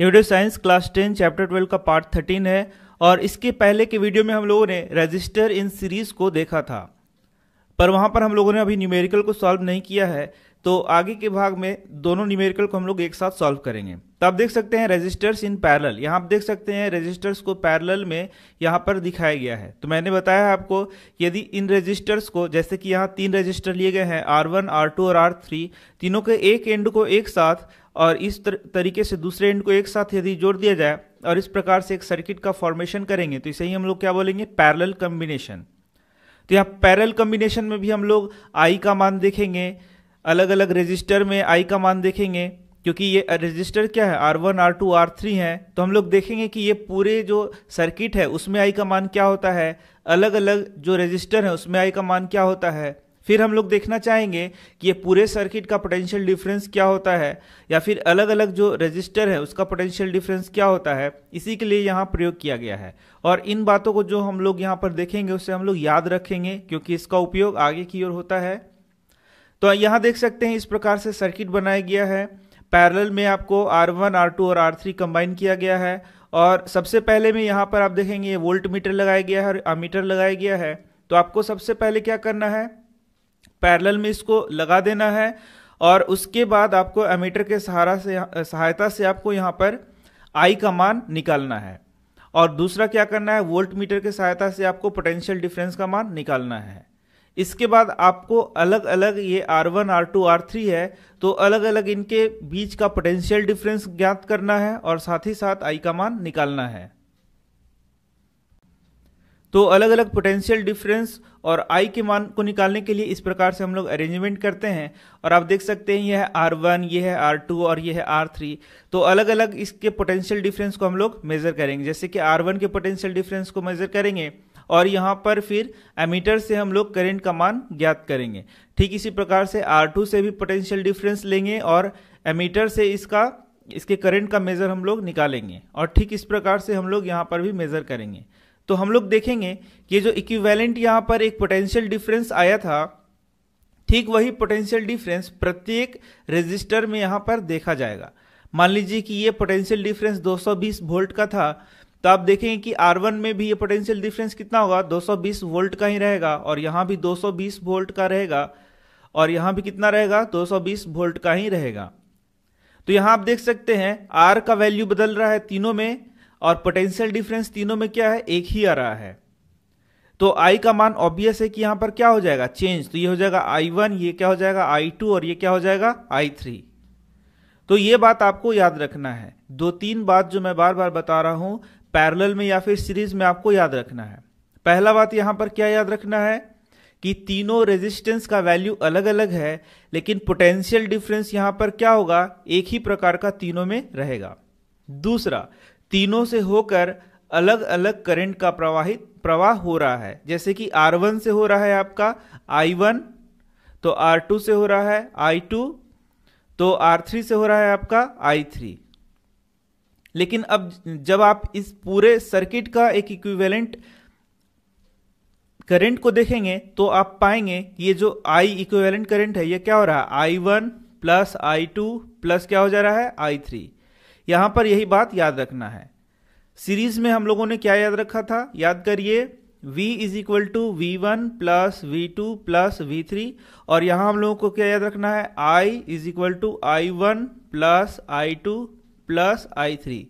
ये video science class ten chapter twelve का part thirteen है और इसके पहले के वीडियो में हम लोगों ने रजिस्टर इन सीरीज को देखा था पर वहाँ पर हम लोगों ने अभी न्यूमेरिकल को सॉल्व नहीं किया है तो आगे के भाग में दोनों न्यूमेरिकल को हम लोग एक साथ सॉल्व करेंगे तो आप देख सकते हैं रजिस्टर्स इन पैरल यहाँ आप देख सकते हैं रजिस्टर्स को पैरल में यहाँ पर दिखाया गया है तो मैंने बताया आपको यदि इन रजिस्टर्स को जैसे कि यहाँ तीन रजिस्टर लिए गए हैं आर वन आर टू और आर थ्री तीनों के एक एंड को एक साथ और इस तरीके से दूसरे एंड को एक साथ यदि जोड़ दिया जाए और इस प्रकार से एक सर्किट का फॉर्मेशन करेंगे तो इसे ही हम लोग क्या बोलेंगे पैरल कम्बिनेशन तो यहाँ पैरल कम्बिनेशन में भी हम लोग आई का मान देखेंगे अलग अलग रजिस्टर में आई का मान देखेंगे क्योंकि ये रजिस्टर क्या है R one R two R three है तो हम लोग देखेंगे कि ये पूरे जो सर्किट है उसमें आई का मान क्या होता है अलग अलग जो रजिस्टर है उसमें आई का मान क्या होता है फिर हम लोग देखना चाहेंगे कि ये पूरे सर्किट का पोटेंशियल डिफरेंस क्या होता है या फिर अलग अलग जो रजिस्टर है उसका पोटेंशियल डिफरेंस क्या होता है इसी के लिए यहाँ प्रयोग किया गया है और इन बातों को जो हम लोग यहाँ पर देखेंगे उसे हम लोग याद रखेंगे क्योंकि इसका उपयोग आगे की ओर होता है तो यहाँ देख सकते हैं इस प्रकार से सर्किट बनाया गया है पैरेलल में आपको R1, R2 और R3 कंबाइन किया गया है और सबसे पहले में यहाँ पर आप देखेंगे वोल्ट मीटर लगाया गया है और अमीटर लगाया गया है तो आपको सबसे पहले क्या करना है पैरेलल में इसको लगा देना है और उसके बाद आपको अमीटर के सहारा से सहायता से आपको यहाँ पर आई का मान निकालना है और दूसरा क्या करना है वोल्ट मीटर के सहायता से आपको पोटेंशियल डिफरेंस का मान निकालना है इसके बाद आपको अलग अलग ये R1, R2, R3 है तो अलग अलग इनके बीच का पोटेंशियल डिफरेंस ज्ञात करना है और साथ ही साथ आई का मान निकालना है तो अलग अलग पोटेंशियल डिफरेंस और आई के मान को निकालने के लिए इस प्रकार से हम लोग अरेंजमेंट करते हैं और आप देख सकते हैं यह है आर वन ये है आर टू और यह है आर थ्री तो अलग अलग इसके पोटेंशियल डिफरेंस को हम लोग मेजर करेंगे जैसे कि आर वन के पोटेंशियल डिफरेंस को मेजर करेंगे और यहाँ पर फिर एमीटर से हम लोग करेंट का मान ज्ञात करेंगे ठीक इसी प्रकार से R2 से भी पोटेंशियल डिफरेंस लेंगे और एमीटर से इसका इसके करंट का मेज़र हम लोग निकालेंगे और ठीक इस प्रकार से हम लोग यहाँ पर भी मेज़र करेंगे तो हम लोग देखेंगे कि जो इक्विवेलेंट यहाँ पर एक पोटेंशियल डिफरेंस आया था ठीक वही पोटेंशियल डिफरेंस प्रत्येक रजिस्टर में यहाँ पर देखा जाएगा मान लीजिए कि ये पोटेंशियल डिफरेंस 220 वोल्ट का था तो आप देखेंगे कि R1 में भी ये पोटेंशियल डिफरेंस कितना होगा 220 वोल्ट का ही रहेगा और यहाँ भी 220 वोल्ट का रहेगा और यहाँ भी कितना रहेगा 220 वोल्ट का ही रहेगा तो यहाँ आप देख सकते हैं R का वैल्यू बदल रहा है तीनों में और पोटेंशियल डिफरेंस तीनों में क्या है एक ही आ रहा है तो आई का मान ऑब्वियस है कि यहाँ पर क्या हो जाएगा चेंज तो ये हो जाएगा आई ये क्या हो जाएगा आई और ये क्या हो जाएगा आई तो ये बात आपको याद रखना है दो तीन बात जो मैं बार बार बता रहा हूं पैरेलल में या फिर सीरीज में आपको याद रखना है पहला बात यहां पर क्या याद रखना है कि तीनों रेजिस्टेंस का वैल्यू अलग अलग है लेकिन पोटेंशियल डिफरेंस यहां पर क्या होगा एक ही प्रकार का तीनों में रहेगा दूसरा तीनों से होकर अलग अलग करंट का प्रवाहित प्रवाह हो रहा है जैसे कि R1 से हो रहा है आपका I1 तो R2 से हो रहा है I2 तो R3 से हो रहा है आपका I3 लेकिन अब जब आप इस पूरे सर्किट का एक इक्विवेलेंट करंट को देखेंगे तो आप पाएंगे ये जो आई इक्विवेलेंट करंट है ये क्या हो रहा है I one plus I two plus क्या हो जा रहा है आई थ्री यहां पर यही बात याद रखना है सीरीज में हम लोगों ने क्या याद रखा था याद करिए V is equal to V one plus V two plus V three और यहां हम लोगों को क्या याद रखना है I is equal to I one plus I two plus I three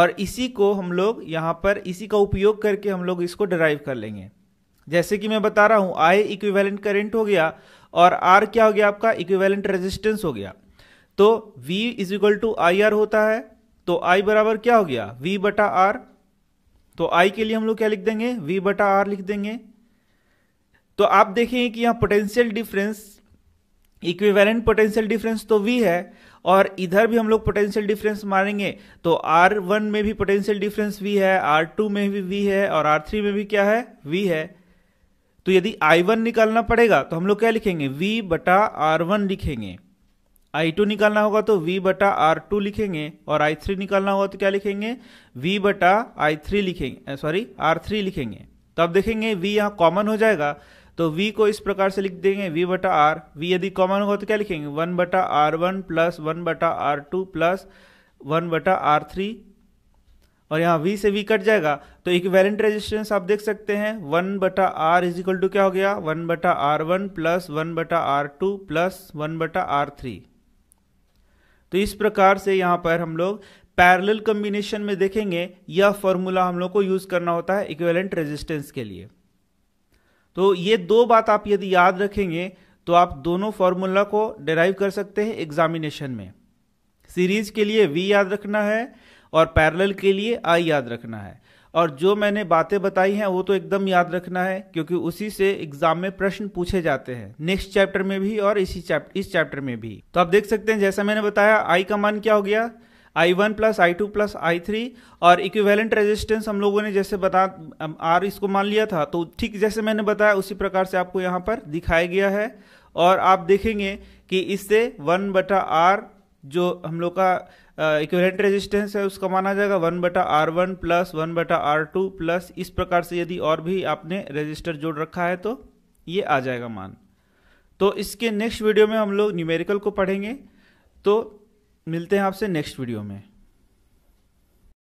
और इसी को हम लोग यहाँ पर इसी का उपयोग करके हम लोग इसको डराइव कर लेंगे जैसे कि मैं बता रहा हूँ आई इक्विवेलेंट करेंट हो गया और आर क्या हो गया आपका इक्विवेलेंट रेजिस्टेंस हो गया तो V is equal to I R होता है तो आई बराबर क्या हो गया वी बटा आर तो आई के लिए हम लोग क्या लिख देंगे वी बटा आर लिख देंगे तो आप देखेंगे कि यहाँ potential difference equivalent potential difference तो वी है और इधर भी हम लोग पोटेंशियल डिफरेंस मारेंगे तो आर वन में भी पोटेंशियल डिफरेंस वी है आर टू में भी वी है और आर थ्री में भी क्या है वी है तो यदि आई वन निकालना पड़ेगा तो हम लोग क्या लिखेंगे वी बटा आर वन लिखेंगे आई टू निकालना होगा तो वी बटा आर टू लिखेंगे और आई थ्री निकालना होगा तो क्या लिखेंगे वी बटा आई थ्री लिखेंगे सॉरी आर थ्री लिखेंगे तो अब देखेंगे वी यहाँ कॉमन हो जाएगा तो v को इस प्रकार से लिख देंगे v बटा आर वी यदि कॉमन होगा तो क्या लिखेंगे वन बटा आर वन प्लस वन बटा आर टू प्लस वन बटा आर थ्री और यहाँ v से v कट जाएगा तो इक्वेलेंट रेजिस्टेंस आप देख सकते हैं वन बटा आर इज इक्वल टू क्या हो गया वन बटा आर वन प्लस वन बटा आर टू प्लस वन बटा आर थ्री तो इस प्रकार से यहाँ पर हम लोग पैरेलल कम्बिनेशन में देखेंगे यह फॉर्मूला हम लोग को यूज करना होता है इक्वेलेंट रेजिस्टेंस के लिए तो ये दो बात आप यदि याद रखेंगे तो आप दोनों फॉर्मूला को डेराइव कर सकते हैं एग्जामिनेशन में सीरीज के लिए वी याद रखना है और पैरेलल के लिए आई याद रखना है और जो मैंने बातें बताई हैं वो तो एकदम याद रखना है क्योंकि उसी से एग्जाम में प्रश्न पूछे जाते हैं नेक्स्ट चैप्टर में भी और इसी चैप्टर इस चैप्टर में भी तो आप देख सकते हैं जैसा मैंने बताया आई का मान क्या हो गया I one plus I two plus I three और इक्विवेलेंट रेजिस्टेंस हम लोगों ने जैसे बता आर इसको मान लिया था तो ठीक जैसे मैंने बताया उसी प्रकार से आपको यहाँ पर दिखाया गया है और आप देखेंगे कि इससे वन बटा आर जो हम लोग का इक्विवेलेंट रेजिस्टेंस है उसका माना जाएगा वन बटा आर वन प्लस वन बटा आर टू प्लस इस प्रकार से यदि और भी आपने रजिस्टर जोड़ रखा है तो ये आ जाएगा मान तो इसके नेक्स्ट वीडियो में हम लोग न्यूमेरिकल को पढ़ेंगे तो मिलते हैं आपसे नेक्स्ट वीडियो में